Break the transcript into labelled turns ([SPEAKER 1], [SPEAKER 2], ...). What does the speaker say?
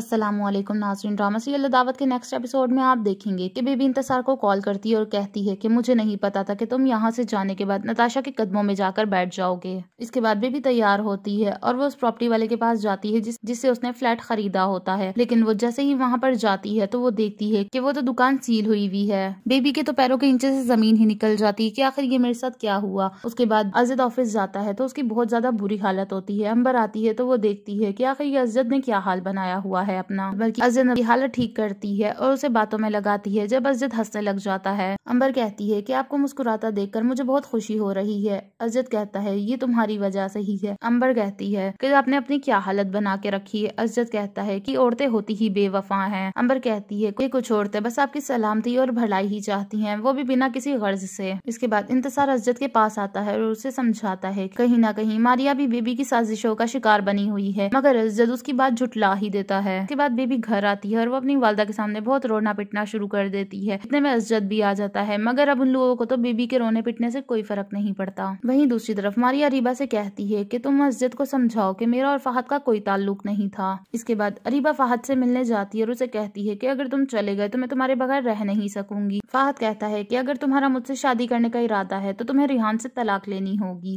[SPEAKER 1] असलम नाजरीन drama serial दावत के नेक्स्ट एपिसोड में आप देखेंगे कि बेबी इंतसार को कॉल करती है और कहती है कि मुझे नहीं पता था कि तुम यहाँ से जाने के बाद नताशा के कदमों में जाकर बैठ जाओगे इसके बाद बेबी तैयार होती है और वो उस प्रॉपर्टी वाले के पास जाती है जिस जिससे उसने फ्लैट खरीदा होता है लेकिन वो जैसे ही वहाँ पर जाती है तो वो देखती है की वो तो दुकान सील हुई हुई है बेबी के तो पैरों के नीचे से जमीन ही निकल जाती है की आखिर ये मेरे साथ क्या हुआ उसके बाद अजद ऑफिस जाता है तो उसकी बहुत ज्यादा बुरी हालत होती है अंबर आती है तो वो देखती है की आखिर ये अजद ने क्या हाल बनाया हुआ है है अपना बल्कि अजद अपनी हालत ठीक करती है और उसे बातों में लगाती है जब अजद हंसने लग जाता है अंबर कहती है कि आपको मुस्कुराता देखकर मुझे बहुत खुशी हो रही है अजद कहता है ये तुम्हारी वजह से ही है अंबर कहती है कि आपने अपनी क्या हालत बना के रखी है अजद कहता है कि औरतें होती ही बेवफा हैं अंबर कहती है कोई कुछ औरतें बस आपकी सलामती और भलाई ही चाहती हैं वो भी बिना किसी गर्ज से इसके बाद इंतजार अजद के पास आता है और उसे समझाता है कहीं ना कहीं मारिया भी बेबी की साजिशों का शिकार बनी हुई है मगर अजद उसकी बात झुटला ही देता है है इसके बाद बेबी घर आती है और वो अपनी वालदा के सामने बहुत रोना पिटना शुरू कर देती है इतने में अजद भी आ जाता है मगर अब उन लोगों को तो बेबी के रोने पिटने से कोई फर्क नहीं पड़ता वही दूसरी तरफ मारिया अरीबा से कहती है की तुम मस्जिद को समझाओ की मेरा और फहद का कोई ताल्लुक नहीं था इसके बाद अरीबा फहद से मिलने जाती है और उसे कहती है की अगर तुम चले गए तो मैं तुम्हारे बगैर रह नहीं सकूंगी फहद कहता है की अगर तुम्हारा मुझसे शादी करने का इरादा है तो तुम्हें रिहान से तलाक लेनी होगी